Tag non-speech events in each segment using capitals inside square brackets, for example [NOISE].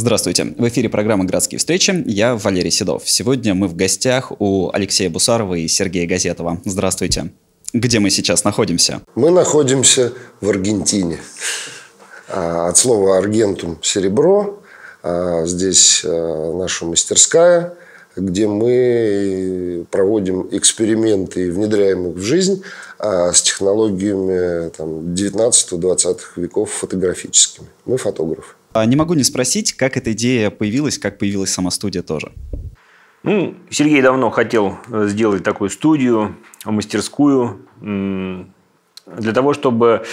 Здравствуйте. В эфире программа «Градские встречи». Я Валерий Седов. Сегодня мы в гостях у Алексея Бусарова и Сергея Газетова. Здравствуйте. Где мы сейчас находимся? Мы находимся в Аргентине. А, от слова «аргентум» – серебро. А, здесь а, наша мастерская, где мы проводим эксперименты и внедряем их в жизнь с технологиями 19-20 веков фотографическими. Мы фотографы. А, не могу не спросить, как эта идея появилась, как появилась сама студия тоже. Ну, Сергей давно хотел э, сделать такую студию, мастерскую, для того, чтобы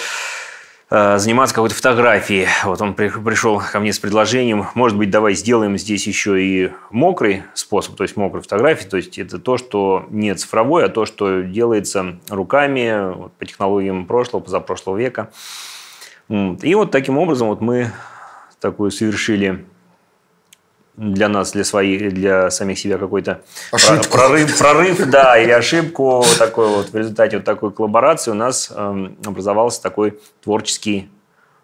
э, заниматься какой-то фотографией. Вот он пришел ко мне с предложением, может быть, давай сделаем здесь еще и мокрый способ, то есть мокрой фотографии, то есть это то, что не цифровое, а то, что делается руками по технологиям прошлого, позапрошлого века. И вот таким образом вот мы такую совершили для нас, для своих, для самих себя какой-то ошибку. прорыв, прорыв, да, или ошибку такой вот. В результате вот такой коллаборации у нас эм, образовался такой творческий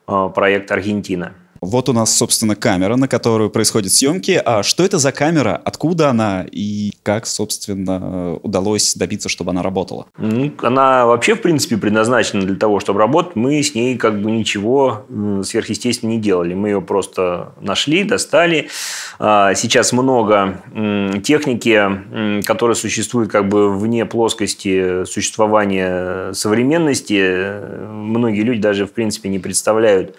э, проект Аргентина. Вот у нас, собственно, камера, на которую происходят съемки. А что это за камера, откуда она и как, собственно, удалось добиться, чтобы она работала? Ну, она вообще, в принципе, предназначена для того, чтобы работать. Мы с ней как бы ничего э, сверхъестественного не делали. Мы ее просто нашли, достали. А, сейчас много техники, которая существует как бы вне плоскости существования современности. Многие люди даже, в принципе, не представляют,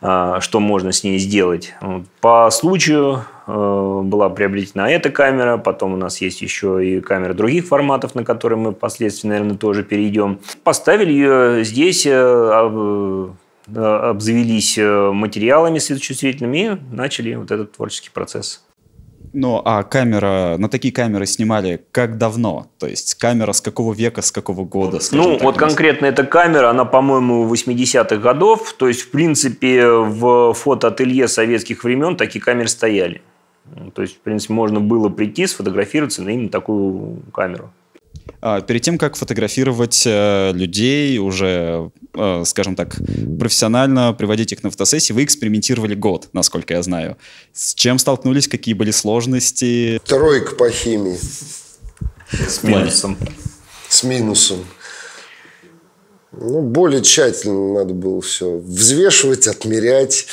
а, что можно можно с ней сделать. По случаю э, была приобретена эта камера, потом у нас есть еще и камера других форматов, на которые мы впоследствии, наверное, тоже перейдем. Поставили ее здесь, э, э, обзавелись материалами светочувствительными и начали вот этот творческий процесс. Ну, а камера, на такие камеры снимали как давно? То есть камера с какого века, с какого года? Ну, так, вот конкретно эта камера, она, по-моему, 80-х годов. То есть, в принципе, в фотоателье советских времен такие камеры стояли. То есть, в принципе, можно было прийти, сфотографироваться на именно такую камеру. А, перед тем, как фотографировать э, людей уже, э, скажем так, профессионально, приводить их на фотосессии, вы экспериментировали год, насколько я знаю. С чем столкнулись, какие были сложности? Тройка по химии. С минусом. С минусом. Ну, более тщательно надо было все взвешивать, отмерять,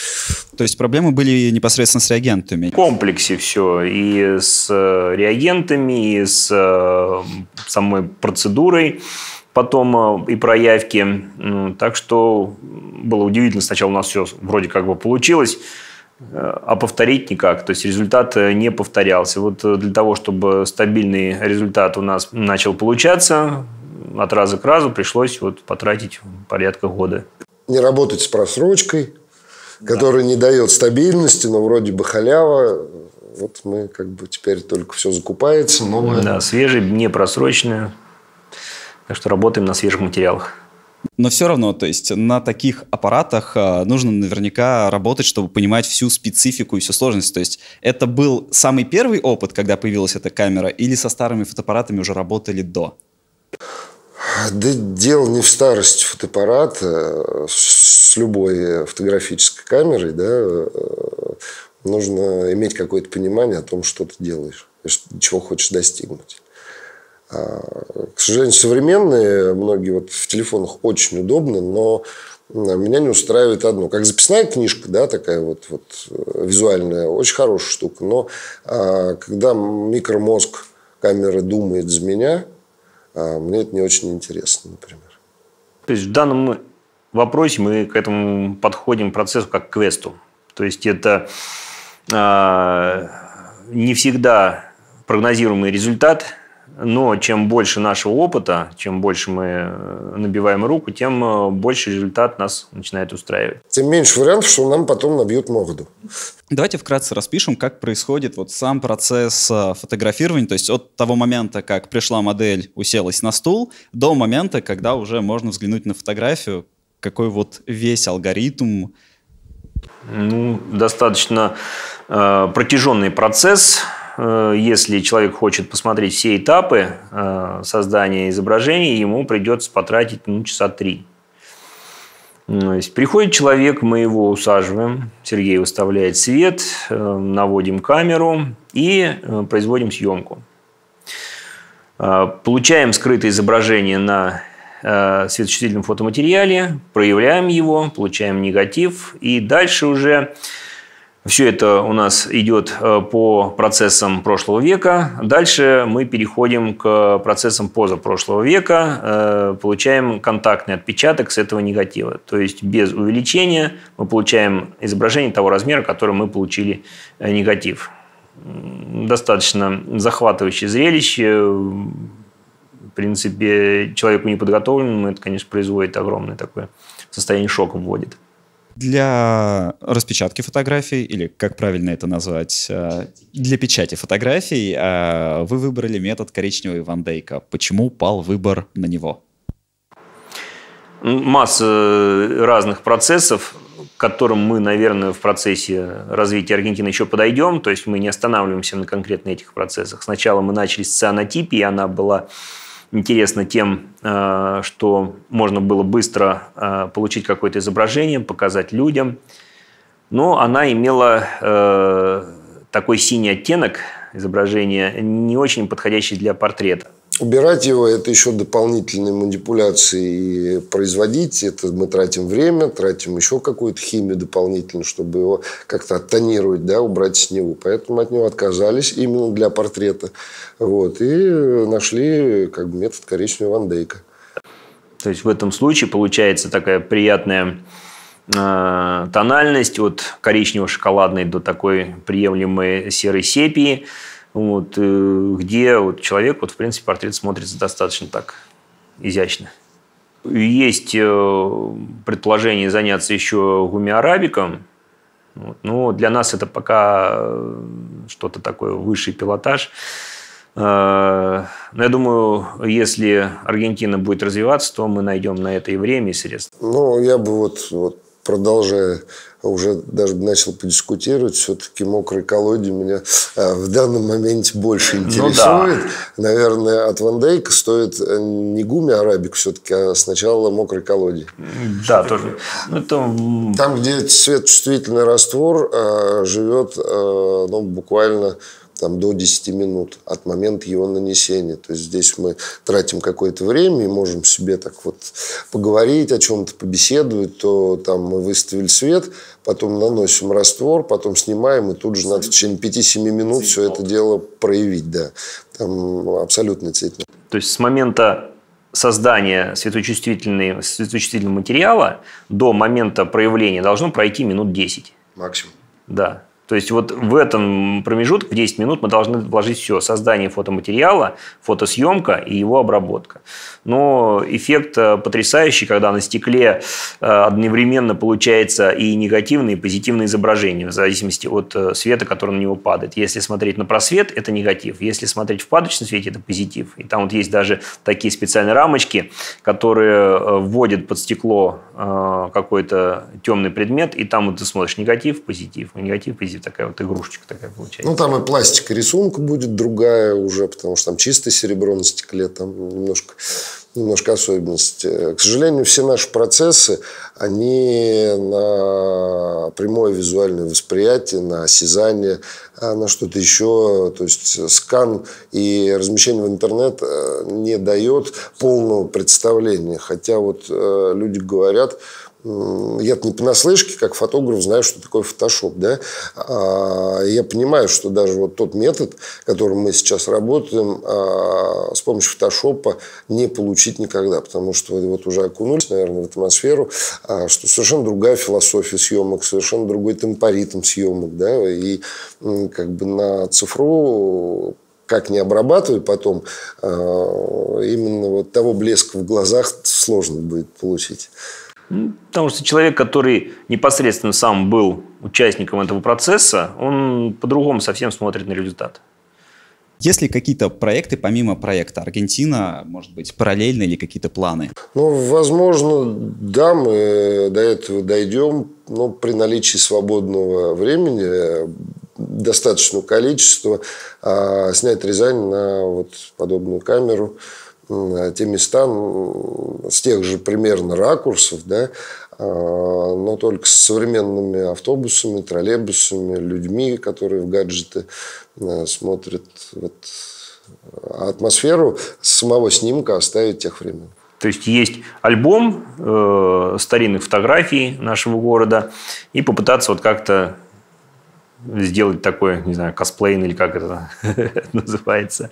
то есть проблемы были непосредственно с реагентами? В комплексе все. И с э, реагентами, и с э, самой процедурой потом э, и проявки. Ну, так что было удивительно. Сначала у нас все вроде как бы получилось, а повторить никак. То есть результат не повторялся. Вот для того, чтобы стабильный результат у нас начал получаться, от раза к разу пришлось вот потратить порядка года. Не работать с просрочкой, который да. не дает стабильности, но вроде бы халява. Вот мы как бы теперь только все закупается. Новое. Да, свежее, не просроченное. Так что работаем на свежих материалах. Но все равно, то есть на таких аппаратах а, нужно наверняка работать, чтобы понимать всю специфику и всю сложность. То есть это был самый первый опыт, когда появилась эта камера, или со старыми фотоаппаратами уже работали до? Да дело не в старости фотоаппарата с любой фотографической камерой, да, э, нужно иметь какое-то понимание о том, что ты делаешь и чего хочешь достигнуть. А, к сожалению, современные многие вот в телефонах очень удобно, но э, меня не устраивает одно. Как записная книжка, да, такая вот, вот э, визуальная, очень хорошая штука. Но а, когда микромозг камеры думает за меня, а, мне это не очень интересно, например. То есть в данном вопросе мы к этому подходим процессу как к квесту. То есть это э, не всегда прогнозируемый результат, но чем больше нашего опыта, чем больше мы э, набиваем руку, тем э, больше результат нас начинает устраивать. Тем меньше вариантов, что нам потом набьют морду. Давайте вкратце распишем, как происходит вот сам процесс э, фотографирования, то есть от того момента, как пришла модель, уселась на стул, до момента, когда уже можно взглянуть на фотографию, какой вот весь алгоритм? Ну, достаточно э, протяженный процесс. Э, если человек хочет посмотреть все этапы э, создания изображений, ему придется потратить ну, часа три. Ну, то есть приходит человек, мы его усаживаем, Сергей выставляет свет, э, наводим камеру и э, производим съемку. Э, получаем скрытое изображение на Э, светочувствительном фотоматериале, проявляем его, получаем негатив, и дальше уже все это у нас идет э, по процессам прошлого века. Дальше мы переходим к процессам позапрошлого века, э, получаем контактный отпечаток с этого негатива. То есть без увеличения мы получаем изображение того размера, который мы получили негатив. Достаточно захватывающее зрелище, в принципе, человеку неподготовленному это, конечно, производит огромное такое состояние шока вводит. Для распечатки фотографий, или как правильно это назвать, э, для печати фотографий э, вы выбрали метод коричневой вандейка. Почему пал выбор на него? Ну, масса разных процессов, к которым мы, наверное, в процессе развития Аргентины еще подойдем. То есть мы не останавливаемся на конкретно этих процессах. Сначала мы начали с цианотипии, она была интересно тем, э, что можно было быстро э, получить какое-то изображение, показать людям. Но она имела э, такой синий оттенок изображения, не очень подходящий для портрета. Убирать его – это еще дополнительные манипуляции и производить. Это мы тратим время, тратим еще какую-то химию дополнительную, чтобы его как-то оттонировать, да, убрать с него. Поэтому от него отказались именно для портрета. Вот. И нашли как бы, метод коричневого Ван То есть в этом случае получается такая приятная э, тональность от коричневого шоколадной до такой приемлемой серой сепии – вот, э, где вот человек, вот, в принципе, портрет смотрится достаточно так изящно. Есть э, предположение заняться еще гумиарабиком, вот, но для нас это пока э, что-то такое высший пилотаж. Но я думаю, если Аргентина будет развиваться, то мы найдем на это и время, и средства. Ну, я бы вот, вот продолжая а уже даже начал подискутировать, все-таки мокрый колодий меня а, в данном моменте больше ну интересует. Ну, да. Наверное, от Ван Дейка стоит а, не гуми арабик все-таки, а сначала мокрый колодий. Да, Что тоже. Ну, это... Там, где чувствительный раствор живет ну, буквально там, до 10 минут от момента его нанесения. То есть здесь мы тратим какое-то время и можем себе так вот поговорить о чем-то, побеседовать, то там мы выставили свет, потом наносим раствор, потом снимаем, и тут же надо в течение 5-7 минут все это дело проявить, да. Там абсолютный цветник. То есть с момента создания светочувствительного, светочувствительного материала до момента проявления должно пройти минут 10. Максимум. Да. То есть вот в этом промежутке 10 минут мы должны вложить все. Создание фотоматериала, фотосъемка и его обработка. Но эффект э, потрясающий, когда на стекле э, одновременно получается и негативное, и позитивное изображение, в зависимости от э, света, который на него падает. Если смотреть на просвет, это негатив. Если смотреть в падочном свете, это позитив. И там вот есть даже такие специальные рамочки, которые вводят под стекло какой-то темный предмет, и там вот ты смотришь негатив, позитив, негатив, позитив такая вот игрушечка такая получается. Ну, там и пластика рисунка будет другая уже, потому что там чистое серебро на стекле, там немножко, немножко особенности. К сожалению, все наши процессы, они на прямое визуальное восприятие, на осязание, а на что-то еще. То есть скан и размещение в интернет э, не дает полного представления. Хотя вот э, люди говорят, я-то не понаслышке, как фотограф, знаю, что такое фотошоп, да. А, я понимаю, что даже вот тот метод, которым мы сейчас работаем, а, с помощью фотошопа не получить никогда, потому что вот уже окунулись, наверное, в атмосферу, а, что совершенно другая философия съемок, совершенно другой темпоритм съемок, да, и как бы на цифру как не обрабатывать потом, а, именно вот того блеска в глазах сложно будет получить. Ну, потому что человек, который непосредственно сам был участником этого процесса, он по-другому совсем смотрит на результат. Есть ли какие-то проекты помимо проекта Аргентина, может быть, параллельно или какие-то планы? Ну, возможно, да, мы до этого дойдем, но при наличии свободного времени достаточного количества а, снять Рязань на вот подобную камеру – Э, те места с тех же примерно ракурсов, да, а, но только с современными автобусами, троллейбусами, людьми, которые в гаджеты э, смотрят. Вот. А атмосферу самого снимка оставить тех времен. То есть есть альбом э, старинных фотографий нашего города и попытаться вот как-то сделать такой, не знаю, косплей или как это [LAUGHS] называется.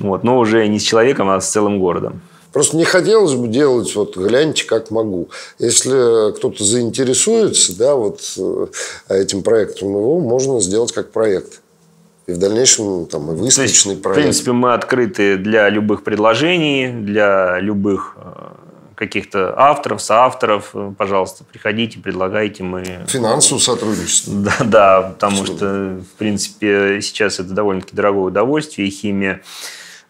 Вот, но уже не с человеком, а с целым городом. Просто не хотелось бы делать, вот гляньте, как могу. Если кто-то заинтересуется да, вот, э, этим проектом, ну, его можно сделать как проект. И в дальнейшем ну, там, и выставочный есть, проект. В принципе, мы открыты для любых предложений, для любых э, каких-то авторов, соавторов. Пожалуйста, приходите, предлагайте. Мы... Финансовое сотрудничество. Да, да потому что, что в принципе, сейчас это довольно-таки дорогое удовольствие. И химия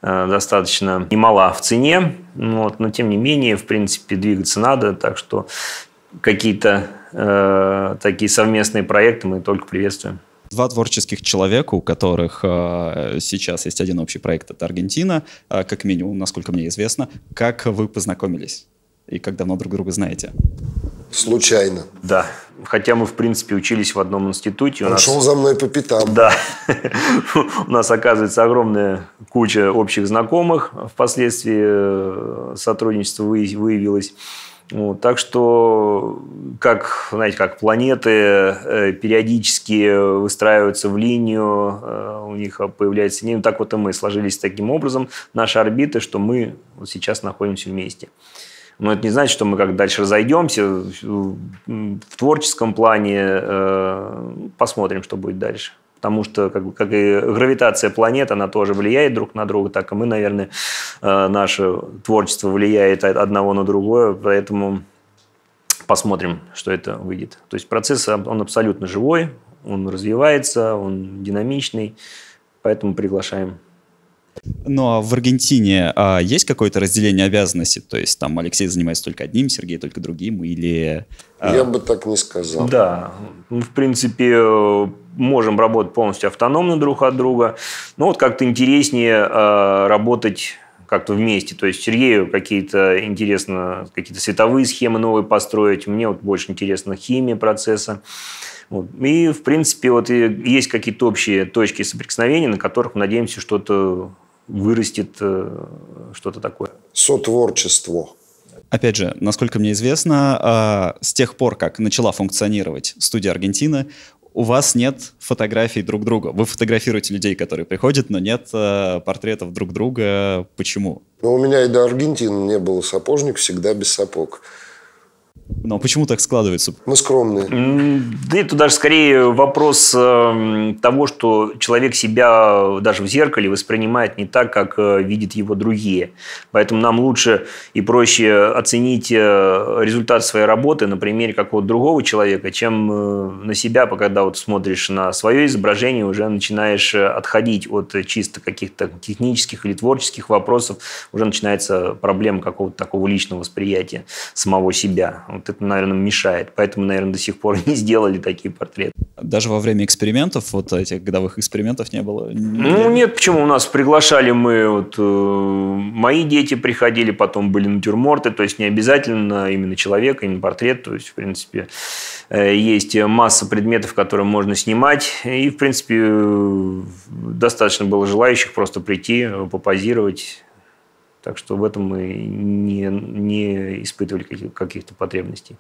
Э, достаточно немала в цене, ну вот, но тем не менее, в принципе, двигаться надо, так что какие-то э, такие совместные проекты мы только приветствуем два творческих человека, у которых э, сейчас есть один общий проект, это Аргентина, э, как минимум, насколько мне известно. Как вы познакомились и как давно друг друга знаете? Случайно. Да. Хотя мы, в принципе, учились в одном институте. Он нас... шел за мной по пятам. Да. [LAUGHS] У нас, оказывается, огромная куча общих знакомых. Впоследствии э, сотрудничество выявилось. Вот, так что, как, знаете, как планеты э, периодически выстраиваются в линию, э, у них появляется не ну, Так вот и мы сложились таким образом, наши орбиты, что мы вот сейчас находимся вместе. Но это не значит, что мы как дальше разойдемся в творческом плане, э, посмотрим, что будет дальше. Потому что как, бы, как и гравитация планет, она тоже влияет друг на друга, так и мы, наверное, э, наше творчество влияет одного на другое, поэтому посмотрим, что это выйдет. То есть процесс, он абсолютно живой, он развивается, он динамичный, поэтому приглашаем. Ну а в Аргентине а, есть какое-то разделение обязанностей? То есть там Алексей занимается только одним, Сергей только другим, или... А... Я бы так не сказал. Да, мы, в принципе, можем работать полностью автономно друг от друга, но вот как-то интереснее э, работать как-то вместе. То есть Сергею какие-то интересно, какие-то световые схемы новые построить, мне вот больше интересно химия процесса. Вот. И, в принципе, вот есть какие-то общие точки соприкосновения, на которых мы надеемся что-то вырастет э, что-то такое. Сотворчество. Опять же, насколько мне известно, а, с тех пор, как начала функционировать студия аргентины у вас нет фотографий друг друга. Вы фотографируете людей, которые приходят, но нет э, портретов друг друга. Почему? Ну, у меня и до Аргентины не было сапожник, всегда без сапог. Но ну, а почему так складывается? Мы скромные. Да это даже скорее вопрос эм, того, что человек себя даже в зеркале воспринимает не так, как э, видят его другие. Поэтому нам лучше и проще оценить э, результат своей работы на примере какого-то другого человека, чем э, на себя, когда вот смотришь на свое изображение, уже начинаешь отходить от чисто каких-то технических или творческих вопросов, уже начинается проблема какого-то такого личного восприятия самого себя. Вот это, наверное, мешает. Поэтому, наверное, до сих пор [LAUGHS] не сделали такие портреты. Даже во время экспериментов, вот этих годовых экспериментов не было? Ну, нет, почему? У нас приглашали мы, вот, э, мои дети приходили, потом были натюрморты, то есть не обязательно именно человек, а именно портрет, то есть, в принципе, э, есть масса предметов, которые можно снимать, и, в принципе, э, достаточно было желающих просто прийти, э, попозировать, так что в этом мы не, не испытывали каких- каких-то потребностей.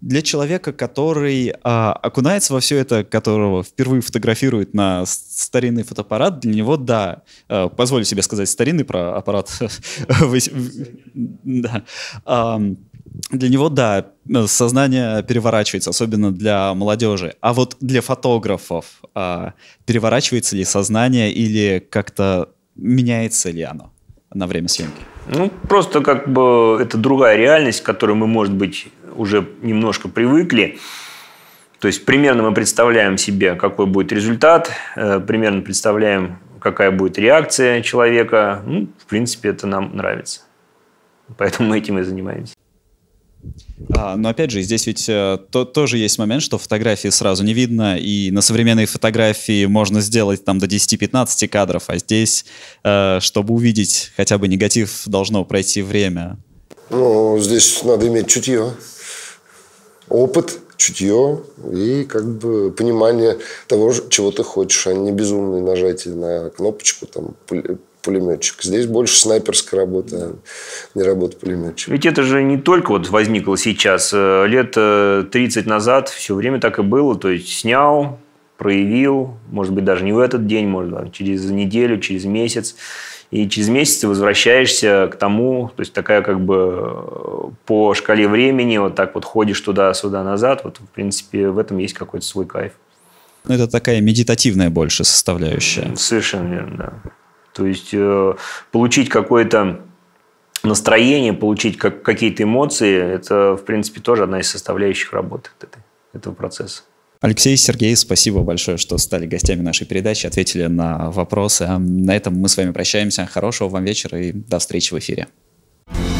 Для человека, который а, окунается во все это, которого впервые фотографирует на старинный фотоаппарат, для него, да, а, позволю себе сказать старинный про аппарат. [LAUGHS] А, для него, да, сознание переворачивается, особенно для молодежи. А вот для фотографов а, переворачивается ли сознание или как-то меняется ли оно? на время съемки? Ну, просто как бы это другая реальность, к которой мы, может быть, уже немножко привыкли. То есть примерно мы представляем себе, какой будет результат, э, примерно представляем, какая будет реакция человека. Ну, в принципе, это нам нравится. Поэтому мы этим и занимаемся. А, но опять же, здесь ведь э, то, тоже есть момент, что фотографии сразу не видно, и на современные фотографии можно сделать там до 10-15 кадров, а здесь, э, чтобы увидеть хотя бы негатив, должно пройти время. Ну, здесь надо иметь чутье, опыт – чутье и как бы понимание того, чего ты хочешь, а не безумные нажатия на кнопочку, там, пулеметчик. Здесь больше снайперская работа, а не работа пулеметчика. Ведь это же не только вот возникло сейчас. Э, лет 30 э, назад все время так и было. То есть снял, проявил, может быть, даже не в этот день, может, а через неделю, через месяц и через месяц возвращаешься к тому, то есть такая как бы э, по шкале времени вот так вот ходишь туда-сюда назад, вот в принципе в этом есть какой-то свой кайф. Ну, это такая медитативная больше составляющая. Совершенно верно, да. То есть э, получить какое-то настроение, получить как, какие-то эмоции, это, в принципе, тоже одна из составляющих работы этого процесса. Алексей, Сергей, спасибо большое, что стали гостями нашей передачи, ответили на вопросы. На этом мы с вами прощаемся. Хорошего вам вечера и до встречи в эфире. thank you